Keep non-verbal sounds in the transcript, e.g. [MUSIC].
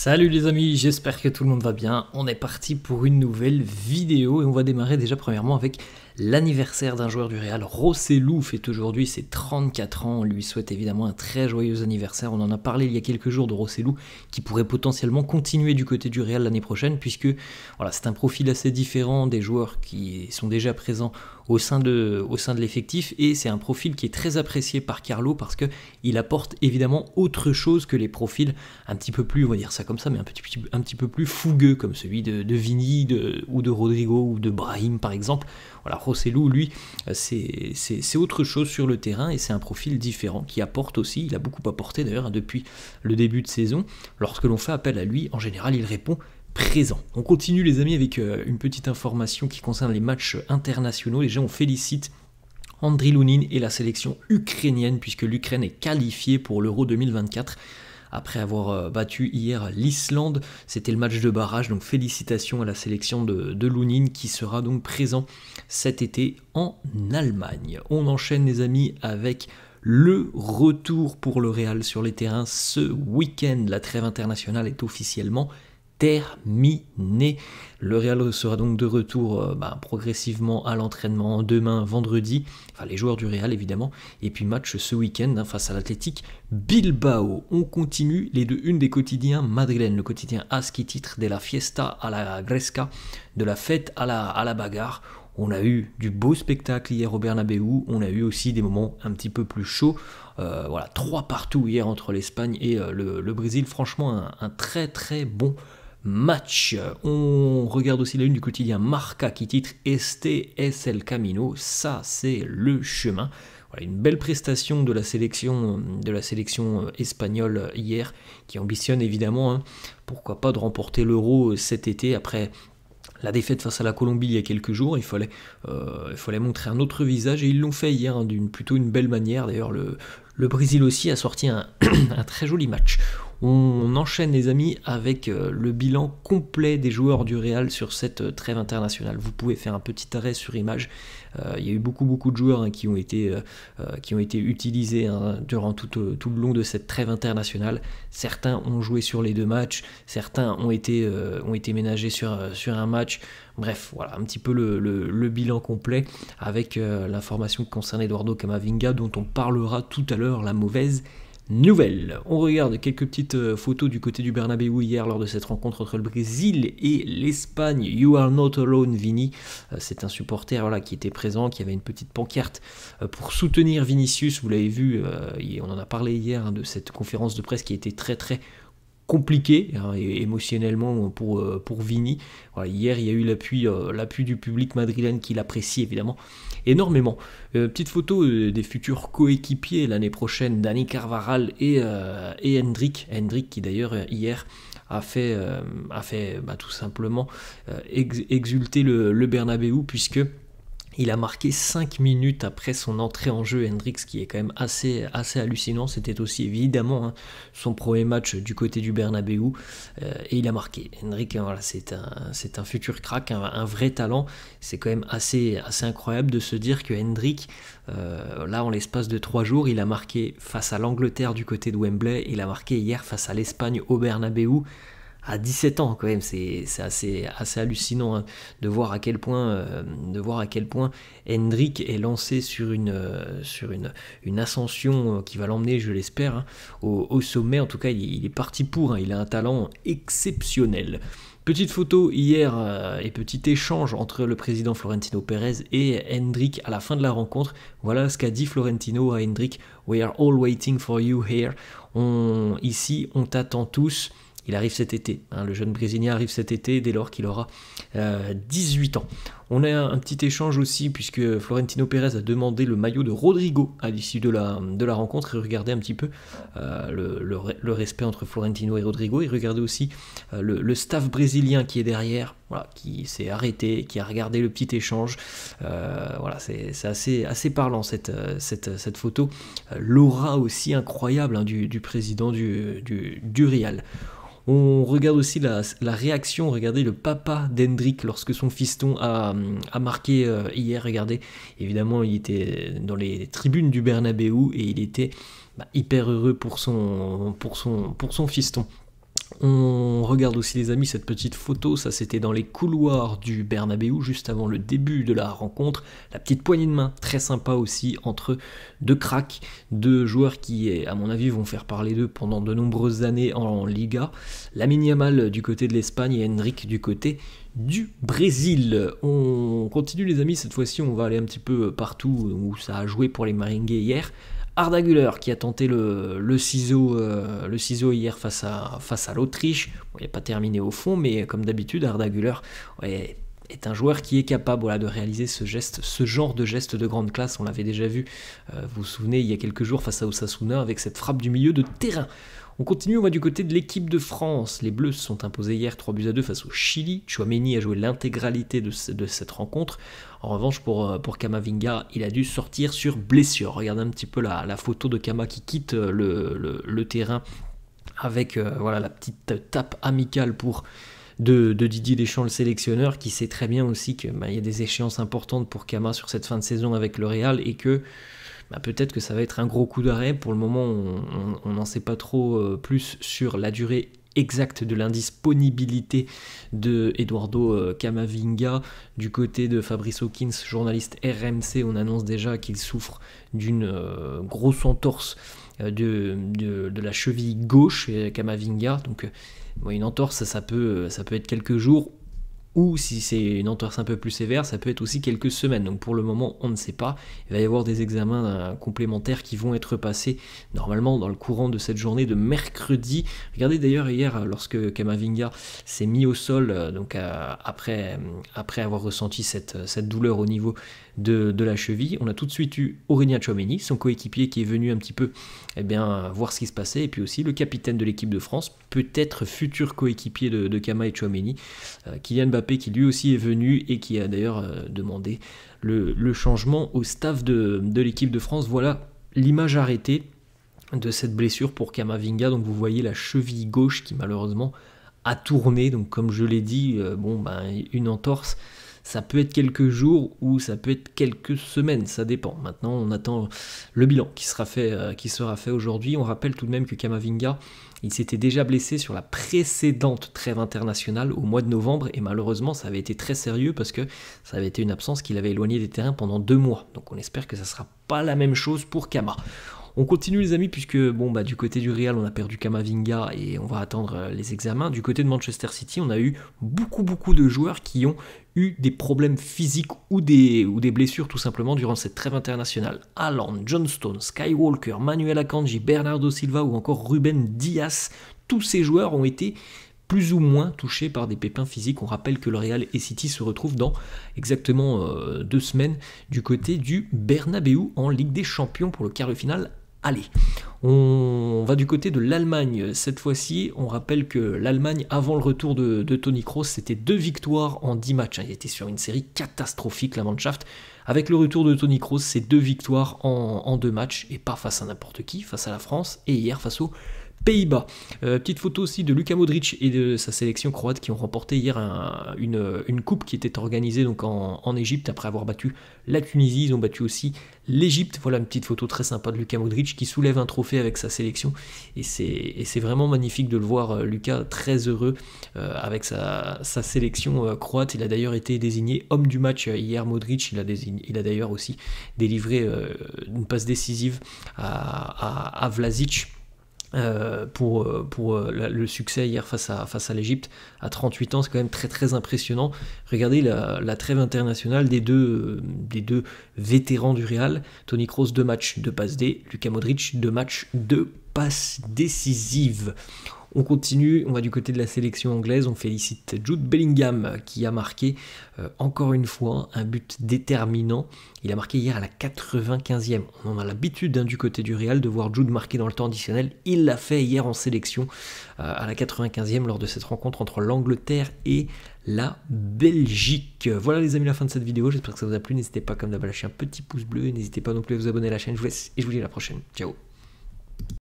Salut les amis, j'espère que tout le monde va bien. On est parti pour une nouvelle vidéo et on va démarrer déjà premièrement avec l'anniversaire d'un joueur du Real. Rossellou fait aujourd'hui ses 34 ans. On lui souhaite évidemment un très joyeux anniversaire. On en a parlé il y a quelques jours de Rossellou qui pourrait potentiellement continuer du côté du Real l'année prochaine puisque voilà, c'est un profil assez différent des joueurs qui sont déjà présents au sein de, au sein de l'effectif et c'est un profil qui est très apprécié par Carlo parce que il apporte évidemment autre chose que les profils un petit peu plus, on va dire ça comme ça, mais un petit, un petit peu plus fougueux comme celui de, de Vini ou de Rodrigo ou de Brahim par exemple. Voilà, Rossellou, lui, euh, c'est autre chose sur le terrain et c'est un profil différent qui apporte aussi, il a beaucoup apporté d'ailleurs hein, depuis le début de saison. Lorsque l'on fait appel à lui, en général, il répond présent. On continue les amis avec euh, une petite information qui concerne les matchs internationaux. Déjà, on félicite Andriy Lounine et la sélection ukrainienne puisque l'Ukraine est qualifiée pour l'Euro 2024 après avoir euh, battu hier l'Islande. C'était le match de barrage, donc félicitations à la sélection de, de Lounine qui sera donc présent cet été en Allemagne. On enchaîne les amis avec le retour pour le Real sur les terrains ce week-end. La trêve internationale est officiellement terminé. Le Real sera donc de retour euh, bah, progressivement à l'entraînement demain, vendredi, enfin les joueurs du Real évidemment, et puis match ce week-end hein, face à l'Athletic Bilbao. On continue les deux une des quotidiens madrilènes, le quotidien AS qui titre de la fiesta à la gresca, de la fête à la, à la bagarre. On a eu du beau spectacle hier au Bernabeu, on a eu aussi des moments un petit peu plus chauds. Euh, voilà, trois partout hier entre l'Espagne et euh, le, Brésil. Franchement, un très très bon match. On regarde aussi la lune du quotidien Marca qui titre Este es el camino, ça c'est le chemin. Voilà, une belle prestation de la sélection, de la sélection euh, espagnole hier, qui ambitionne évidemment, hein, pourquoi pas, de remporter l'euro euh, cet été après la défaite face à la Colombie il y a quelques jours, il fallait, euh, il fallait montrer un autre visage et ils l'ont fait hier hein, d'une plutôt une belle manière. D'ailleurs, le, le Brésil aussi a sorti un [COUGHS] très joli match. On enchaîne les amis avec euh, le bilan complet des joueurs du Real sur cette euh, trêve internationale. Vous pouvez faire un petit arrêt sur image. Euh, il y a eu beaucoup beaucoup de joueurs hein, qui, ont été, qui ont été utilisés hein, durant tout, tout, le long de cette trêve internationale. Certains ont joué sur les deux matchs, certains ont été, ont été ménagés sur, sur un match. Bref, voilà un petit peu le, le bilan complet avec l'information qui concerne Eduardo Camavinga dont on parlera tout à l'heure, la mauvaise nouvelle. On regarde quelques petites euh, photos du côté du Bernabeu hier lors de cette rencontre entre le Brésil et l'Espagne. You are not alone, Vini. Euh, c'est un supporter qui était présent, qui avait une petite pancarte euh, pour soutenir Vinicius. Vous l'avez vu, on en a parlé hier hein, de cette conférence de presse qui était très très compliqué hein, émotionnellement euh, pour, euh, pour Vini. hier, il y a eu l'appui euh, l'appui du public madrilène qui l'apprécie évidemment énormément. petite photo des futurs coéquipiers l'année prochaine, Dani Carvaral et, et Hendrik. Hendrik qui d'ailleurs hier a fait, a fait bah, tout simplement exulter le, le Bernabeu puisque... Il a marqué 5 minutes après son entrée en jeu, Hendrix, qui est quand même assez, assez hallucinant. C'était aussi évidemment hein, son premier match du côté du Bernabeu, euh, et il a marqué. Hendrix, hein, voilà, c'est un, un futur crack, un, vrai talent. C'est quand même assez, assez incroyable de se dire que Hendrix, euh, là, en l'espace de 3 jours, il a marqué face à l'Angleterre du côté de Wembley, il a marqué hier face à l'Espagne au Bernabeu à 17 ans quand même, c'est assez, assez hallucinant hein, de voir à quel point, euh, de voir à quel point Hendrick est lancé sur une, euh, sur une, ascension euh, qui va l'emmener, je l'espère, hein, au, sommet. En tout cas, il, est parti pour. Hein. il a un talent exceptionnel. Petite photo hier et petit échange entre le président Florentino Pérez et Hendrick à la fin de la rencontre. Voilà ce qu'a dit Florentino à Hendrick. We are all waiting for you here. ici, on t'attend tous. Il arrive cet été. Hein, le jeune Brésilien arrive cet été dès lors qu'il aura 18 euh, ans. On a un, petit échange aussi puisque Florentino Pérez a demandé le maillot de Rodrigo à l'issue de la, de la rencontre et regardez un petit peu euh, le, respect entre Florentino et Rodrigo et regardez aussi euh, le, staff brésilien qui est derrière, qui s'est arrêté, qui a regardé le petit échange. voilà, c'est assez, assez parlant cette, cette, photo. L'aura aussi incroyable hein, du, président du, du, du Real. On regarde aussi la, réaction, regardez le papa d'Hendrick lorsque son fiston a, euh, marqué euh, hier, regardez, évidemment il était dans les tribunes du Bernabeu et il était bah, hyper heureux pour son, pour son, pour son fiston. On regarde aussi les amis cette petite photo, ça c'était dans les couloirs du Bernabeu juste avant le début de la rencontre, la petite poignée de main très sympa aussi entre deux cracks, deux joueurs qui à mon avis vont faire parler d'eux pendant de nombreuses années en Liga, Lamin Yamal du côté de l'Espagne et Henrik du côté du Brésil. On continue les amis, cette fois-ci on va aller un petit peu partout où ça a joué pour les Maringues hier. Arda qui a tenté le, ciseau, euh, le ciseau hier face à, face à l'Autriche. il n'est pas terminé au fond, mais comme d'habitude, Arda est un joueur qui est capable voilà, de réaliser ce, geste, ce genre de geste de grande classe. On l'avait déjà vu, euh, vous vous souvenez, il y a quelques jours face à Osasuna avec cette frappe du milieu de terrain. On continue, on va du côté de l'équipe de France. Les Bleus se sont imposés hier 3 buts à 2 face au Chili. Chouameni a joué l'intégralité de, cette rencontre. En revanche, pour, euh, pour Kamavinga, il a dû sortir sur blessure. Regardez un petit peu la, la photo de Kama qui quitte euh, le, terrain avec euh, voilà, la petite tape amicale pour de, Didier Deschamps, le sélectionneur, qui sait très bien aussi qu'il ben, y a des échéances importantes pour Kama sur cette fin de saison avec le Real et que bah, peut-être que ça va être un gros coup d'arrêt. Pour le moment, on n'en sait pas trop euh, plus sur la durée exacte de l'indisponibilité de Eduardo euh, Camavinga. Du côté de Fabrice Hawkins, journaliste RMC, on annonce déjà qu'il souffre d'une euh, grosse entorse de, de, la cheville gauche, Camavinga. Donc, une entorse, ça peut, ça peut être quelques jours ou si c'est une entorse un peu plus sévère, ça peut être aussi quelques semaines. Donc pour le moment, on ne sait pas. Il va y avoir des examens euh, complémentaires qui vont être passés normalement dans le courant de cette journée de mercredi. Regardez d'ailleurs hier, lorsque Kamavinga s'est mis au sol, euh, donc euh, après, après avoir ressenti cette, cette douleur au niveau de, la cheville. On a tout de suite eu Aurélien Chouameni, son coéquipier qui est venu un petit peu eh bien, voir ce qui se passait, et puis aussi le capitaine de l'équipe de France, peut-être futur coéquipier de, Kama et Chouameni, euh, Kylian Mbappé qui lui aussi est venu et qui a d'ailleurs euh, demandé le, changement au staff de, l'équipe de France. Voilà l'image arrêtée de cette blessure pour Vinga, Donc vous voyez la cheville gauche qui malheureusement a tourné. Donc comme je l'ai dit, euh, bon ben une entorse ça peut être quelques jours ou ça peut être quelques semaines, ça dépend. Maintenant, on attend le bilan qui sera fait, euh, fait aujourd'hui. On rappelle tout de même que Kamavinga, il s'était déjà blessé sur la précédente trêve internationale au mois de novembre et malheureusement, ça avait été très sérieux parce que ça avait été une absence qu'il avait éloigné des terrains pendant deux mois. Donc on espère que ça sera pas la même chose pour Kama. On continue les amis puisque bon bah du côté du Real on a perdu Kamavinga et on va attendre euh, les examens. Du côté de Manchester City on a eu beaucoup beaucoup de joueurs qui ont eu des problèmes physiques ou des, ou des blessures tout simplement durant cette trêve internationale. Allen, Johnstone, Skywalker, Manuel Akanji, Bernardo Silva ou encore Ruben Diaz, tous ces joueurs ont été plus ou moins touchés par des pépins physiques. On rappelle que le Real et City se retrouvent dans exactement euh, deux semaines du côté du Bernabeu en Ligue des Champions pour le quart de finale Allez, on va du côté de l'Allemagne cette fois-ci. On rappelle que l'Allemagne, avant le retour de, Tony Kroos, c'était deux victoires en dix matchs. Il était sur une série catastrophique, la Mannschaft. Avec le retour de Tony Kroos, c'est deux victoires en, en deux matchs, et pas face à n'importe qui, face à la France, et hier face au Pays-Bas. Euh, petite photo aussi de Luka Modric et de sa sélection croate qui ont remporté hier une, coupe qui était organisée donc en Égypte après avoir battu la Tunisie. Ils ont battu aussi l'Égypte. Voilà une petite photo très sympa de Luka Modric qui soulève un trophée avec sa sélection et c'est vraiment magnifique de le voir euh, Luka très heureux euh, avec sa, sélection croate. Il a d'ailleurs été désigné homme du match hier Modric. Il a, d'ailleurs aussi délivré une passe décisive à, à Vlasic euh, pour, euh, pour euh, le succès hier face à, face à l'Egypte. À 38 ans, c'est quand même très très impressionnant. Regardez la, trêve internationale des deux, des deux vétérans du Real. Tony Kroos, deux matchs de passe D. Lucas Modric, deux matchs de décisive. On continue, on va du côté de la sélection anglaise, on félicite Jude Bellingham qui a marqué euh, encore une fois un but déterminant. Il a marqué hier à la 95e. On a l'habitude d'un hein, du côté du Real de voir Jude marquer dans le temps additionnel. Il l'a fait hier en sélection euh, à la 95e lors de cette rencontre entre l'Angleterre et la Belgique. Voilà les amis la fin de cette vidéo, j'espère que ça vous a plu. N'hésitez pas comme d'hab à lâcher un petit pouce bleu, n'hésitez pas non plus à vous abonner à la chaîne. Je vous laisse et je vous dis à la prochaine. Ciao